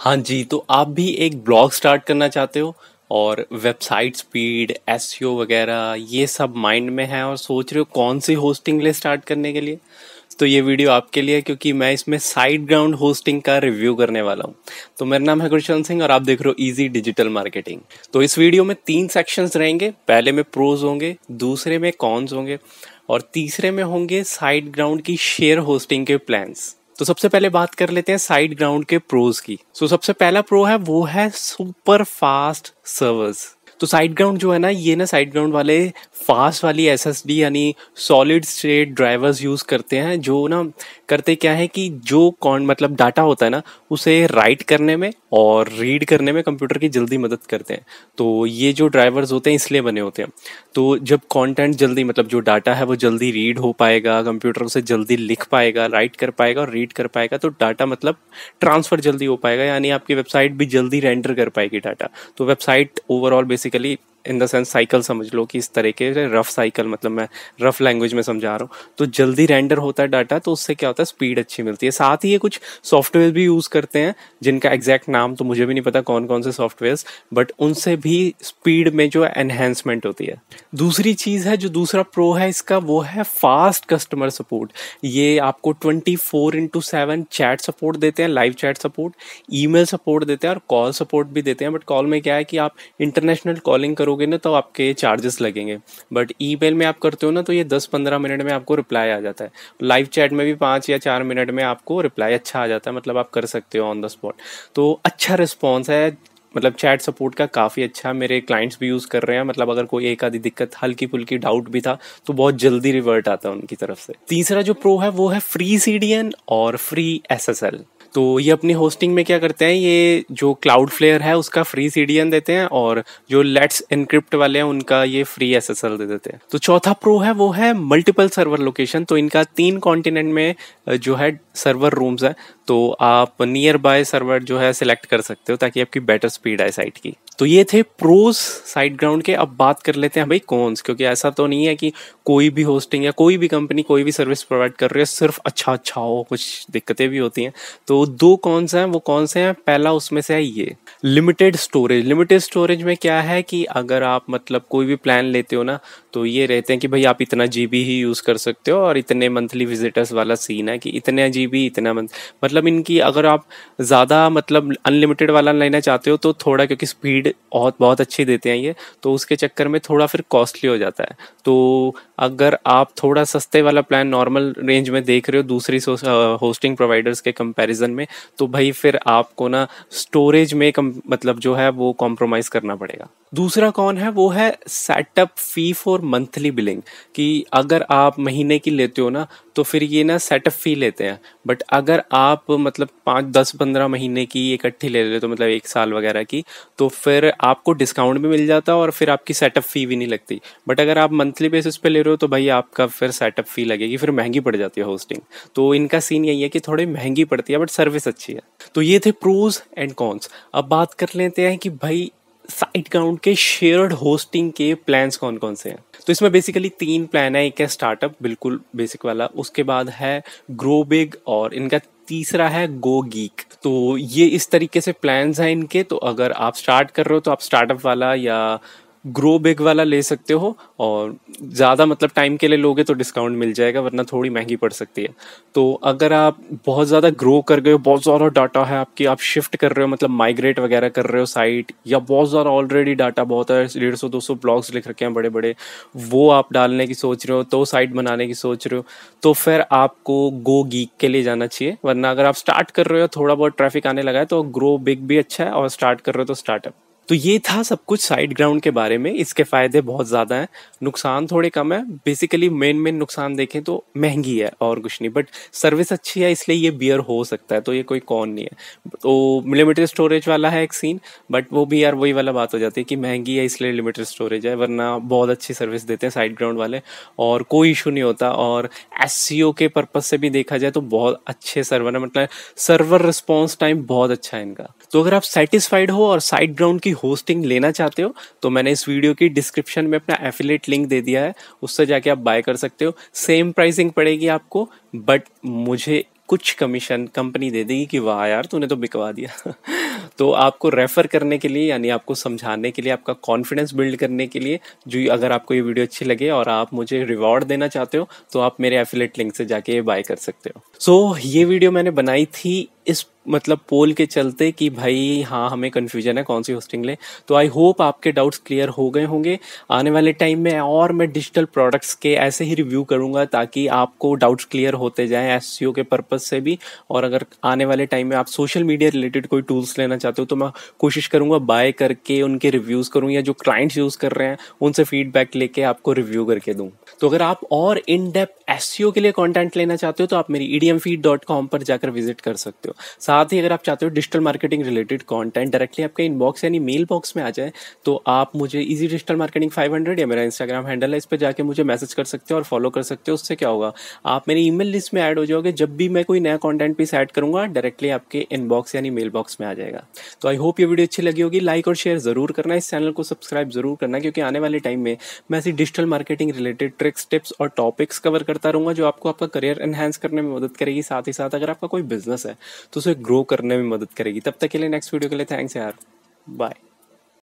हाँ जी तो आप भी एक ब्लॉग स्टार्ट करना चाहते हो और वेबसाइट स्पीड एस वगैरह ये सब माइंड में है और सोच रहे हो कौन सी होस्टिंग ले स्टार्ट करने के लिए तो ये वीडियो आपके लिए क्योंकि मैं इसमें साइड ग्राउंड होस्टिंग का रिव्यू करने वाला हूँ तो मेरा नाम है गुरशन सिंह और आप देख रहे हो इजी डिजिटल मार्केटिंग तो इस वीडियो में तीन सेक्शंस रहेंगे पहले में प्रोज होंगे दूसरे में कॉन्स होंगे और तीसरे में होंगे साइड ग्राउंड की शेयर होस्टिंग के प्लान्स तो सबसे पहले बात कर लेते हैं साइड ग्राउंड के प्रोज की सो so, सबसे पहला प्रो है वो है सुपर फास्ट सर्वर्स तो साइड ग्राउंड जो है ना ये ना साइड ग्राउंड वाले फास्ट वाली एस यानी सॉलिड स्टेट ड्राइवर्स यूज़ करते हैं जो ना करते क्या है कि जो कौन मतलब डाटा होता है ना उसे राइट करने में और रीड करने में कंप्यूटर की जल्दी मदद करते हैं तो ये जो ड्राइवर्स होते हैं इसलिए बने होते हैं तो जब कंटेंट जल्दी मतलब जो डाटा है वो जल्दी रीड हो पाएगा कंप्यूटर उसे जल्दी लिख पाएगा राइट कर पाएगा और रीड कर पाएगा तो डाटा मतलब ट्रांसफ़र जल्दी हो पाएगा यानी आपकी वेबसाइट भी जल्दी रेंडर कर पाएगी डाटा तो website overall basic basically in the sense cycle समझ लो कि इस तरह के रफ साइकिल मतलब मैं रफ लैंग्वेज में समझा रहा हूँ तो जल्दी रेंडर होता है डाटा तो उससे क्या होता है स्पीड अच्छी मिलती है साथ ही ये कुछ सॉफ्टवेयर भी यूज़ करते हैं जिनका एग्जैक्ट नाम तो मुझे भी नहीं पता कौन कौन से सॉफ्टवेयर बट उनसे भी स्पीड में जो एनहेंसमेंट होती है दूसरी चीज़ है जो दूसरा प्रो है इसका वो है फास्ट कस्टमर सपोर्ट ये आपको twenty four into seven chat support देते हैं live chat support e support देते हैं और कॉल सपोर्ट भी देते हैं बट कॉल में क्या है कि आप इंटरनेशनल कॉलिंग करो करोगे ना तो आपके चार्जेस लगेंगे बट ईमेल में आप करते हो ना तो ये दस पंद्रह मिनट में आपको रिप्लाई आ जाता है लाइव चैट में भी पाँच या चार मिनट में आपको रिप्लाई अच्छा आ जाता है मतलब आप कर सकते हो ऑन द स्पॉट तो अच्छा रिस्पॉन्स है मतलब चैट सपोर्ट का काफ़ी अच्छा मेरे क्लाइंट्स भी यूज़ कर रहे हैं मतलब अगर कोई एक आधी दिक्कत हल्की फुल्की डाउट भी था तो बहुत जल्दी रिवर्ट आता है उनकी तरफ से तीसरा जो प्रो है वो है फ्री सी और फ्री एस तो ये अपनी होस्टिंग में क्या करते हैं ये जो क्लाउड फ्लेयर है उसका फ्री सी देते हैं और जो लेट्स इनक्रिप्ट वाले हैं उनका ये फ्री एस एस दे देते हैं तो चौथा प्रो है वो है मल्टीपल सर्वर लोकेशन तो इनका तीन कॉन्टिनेंट में जो है सर्वर रूम्स है तो आप नियर बाय सर्वर जो है सिलेक्ट कर सकते हो ताकि आपकी बेटर स्पीड आए साइट की तो ये थे प्रोज साइड ग्राउंड के अब बात कर लेते हैं भाई कौनस क्योंकि ऐसा तो नहीं है कि कोई भी होस्टिंग या कोई भी कंपनी कोई भी सर्विस प्रोवाइड कर रही है सिर्फ अच्छा अच्छा हो कुछ दिक्कतें भी होती हैं तो दो से हैं वो कौन से हैं पहला उसमें से है ये लिमिटेड स्टोरेज लिमिटेड स्टोरेज में क्या है कि अगर आप मतलब कोई भी प्लान लेते हो ना तो ये रहते हैं कि भाई आप इतना जी ही यूज़ कर सकते हो और इतने मंथली विजिटर्स वाला सीन है कि इतने जी इतना मंथ मतलब इनकी अगर आप ज़्यादा मतलब अनलिमिटेड वाला लेना चाहते हो तो थोड़ा क्योंकि स्पीड बहुत बहुत अच्छी देते हैं ये तो उसके चक्कर में थोड़ा फिर कॉस्टली हो जाता है तो अगर आप थोड़ा सस्ते वाला प्लान नॉर्मल रेंज में देख रहे हो दूसरी होस्टिंग प्रोवाइडर्स के कंपैरिजन में तो भाई फिर आपको ना स्टोरेज में कम, मतलब जो है वो कॉम्प्रोमाइज करना पड़ेगा दूसरा कौन है वो है setup fee for monthly billing कि अगर आप महीने की लेते हो ना तो फिर ये ना सेटअप फी लेते हैं बट अगर आप मतलब पाँच दस पंद्रह महीने की इकट्ठी ले लेते हो तो मतलब एक साल वगैरह की तो फिर आपको डिस्काउंट भी मिल जाता है और फिर आपकी सेटअप फी भी नहीं लगती बट अगर आप मंथली बेसिस पे ले रहे हो हो तो भाई आपका फिर सेटअप फी लगेगी फिर महंगी पड़ जाती है होस्टिंग तो इनका सीन यही है कि थोड़ी महंगी पड़ती है बट सर्विस अच्छी है तो ये थे प्रोज एंड कॉन्स अब बात कर लेते हैं कि भाई साइट काउंट के शेयर्ड होस्टिंग के प्लान्स कौन कौन से हैं तो इसमें बेसिकली तीन प्लान है एक है स्टार्टअप बिल्कुल बेसिक वाला उसके बाद है ग्रो बिग और इनका तीसरा है गो गीक तो ये इस तरीके से प्लान्स हैं इनके तो अगर आप स्टार्ट कर रहे हो तो आप स्टार्टअप वाला या ग्रो बिग वाला ले सकते हो और ज़्यादा मतलब टाइम के लिए लोगे तो डिस्काउंट मिल जाएगा वरना थोड़ी महंगी पड़ सकती है तो अगर आप बहुत ज़्यादा ग्रो कर गए हो बहुत ज़्यादा डाटा है आपकी आप शिफ्ट कर रहे हो मतलब माइग्रेट वगैरह कर रहे हो साइट या बहुत ज़्यादा ऑलरेडी डाटा बहुत है डेढ़ सौ दो सौ ब्लॉग्स लिख रखे हैं बड़े बड़े वो आप डालने की सोच रहे हो तो साइट बनाने की सोच रहे हो तो फिर आपको गो गीक के लिए जाना चाहिए वरना अगर आप स्टार्ट कर रहे हो थोड़ा बहुत ट्रैफिक आने लगा है तो ग्रो बिग भी अच्छा है और स्टार्ट कर रहे हो तो स्टार्टअप तो ये था सब कुछ साइड ग्राउंड के बारे में इसके फ़ायदे बहुत ज़्यादा हैं नुकसान थोड़े कम है बेसिकली मेन मेन नुकसान देखें तो महंगी है और कुछ नहीं बट सर्विस अच्छी है इसलिए ये बियर हो सकता है तो ये कोई कौन नहीं है तो लिमिटेड स्टोरेज वाला है एक सीन बट वो भी यार वही वाला बात हो जाती है कि महंगी है इसलिए लिमिटेड स्टोरेज है वरना बहुत अच्छी सर्विस देते हैं साइड ग्राउंड वाले और कोई इशू नहीं होता और एस के पर्पज़ से भी देखा जाए तो बहुत अच्छे सर्वर है मतलब सर्वर रिस्पॉन्स टाइम बहुत अच्छा है इनका तो अगर आप सेटिस्फाइड हो और साइड ग्राउंड की होस्टिंग लेना चाहते हो तो मैंने इस वीडियो की डिस्क्रिप्शन में अपना एफिलेट लिंक दे दिया है उससे जाके आप बाय कर सकते हो सेम प्राइसिंग पड़ेगी आपको बट मुझे कुछ कमीशन कंपनी दे देगी कि वाह यार तूने तो बिकवा दिया तो आपको रेफ़र करने के लिए यानी आपको समझाने के लिए आपका कॉन्फिडेंस बिल्ड करने के लिए जो अगर आपको ये वीडियो अच्छी लगे और आप मुझे रिवॉर्ड देना चाहते हो तो आप मेरे एफिलेट लिंक से जाके ये बाय कर सकते हो सो so, ये वीडियो मैंने बनाई थी इस मतलब पोल के चलते कि भाई हाँ हमें कन्फ्यूजन है कौन सी होस्टिंग लें तो आई होप आपके डाउट्स क्लियर हो गए होंगे आने वाले टाइम में और मैं डिजिटल प्रोडक्ट्स के ऐसे ही रिव्यू करूंगा ताकि आपको डाउट्स क्लियर होते जाएं एस e के पर्पज़ से भी और अगर आने वाले टाइम में आप सोशल मीडिया रिलेटेड कोई टूल्स लेना चाहते चाहते हो तो मैं कोशिश करूंगा बाय करके उनके रिव्यूज़ करूँ या जो क्लाइंट्स यूज़ कर रहे हैं उनसे फीडबैक लेके आपको रिव्यू करके दूँ तो अगर आप और इन डेप्थ एस e के लिए कॉन्टेंट लेना चाहते हो तो आप मेरी ई फीड डॉट कॉम पर जाकर विजिट कर सकते हो साथ ही अगर आप चाहते हो digital marketing related content directly आपके इनबॉक्स यानी मेल बॉक्स में आ जाए तो आप मुझे easy digital marketing five hundred या मेरा इंस्टाग्राम हैंडल है इस पर जाकर मुझे मैसेज कर सकते हो और फॉलो कर सकते हो उससे क्या होगा आप मेरी ई लिस्ट में ऐड हो जाओगे जब भी मैं कोई नया कॉन्टेंट पीस ऐड करूंगा डायरेक्टली आपके इनबॉक्स यानी मेल बॉक्स में आ जाएगा तो आई होप ये वीडियो अच्छी लगी होगी लाइक और शेयर जरूर करना इस चैनल को सब्सक्राइब जरूर करना क्योंकि आने वाले टाइम में मैं ऐसी digital marketing related tricks tips और टॉपिक्स कवर करता करता रहूंगा जो आपको आपका करियर एनहेंस करने में मदद करेगी साथ ही साथ अगर आपका कोई बिजनेस है तो उसे ग्रो करने में मदद करेगी तब तक के लिए नेक्स्ट वीडियो के लिए थैंक्स यार बाय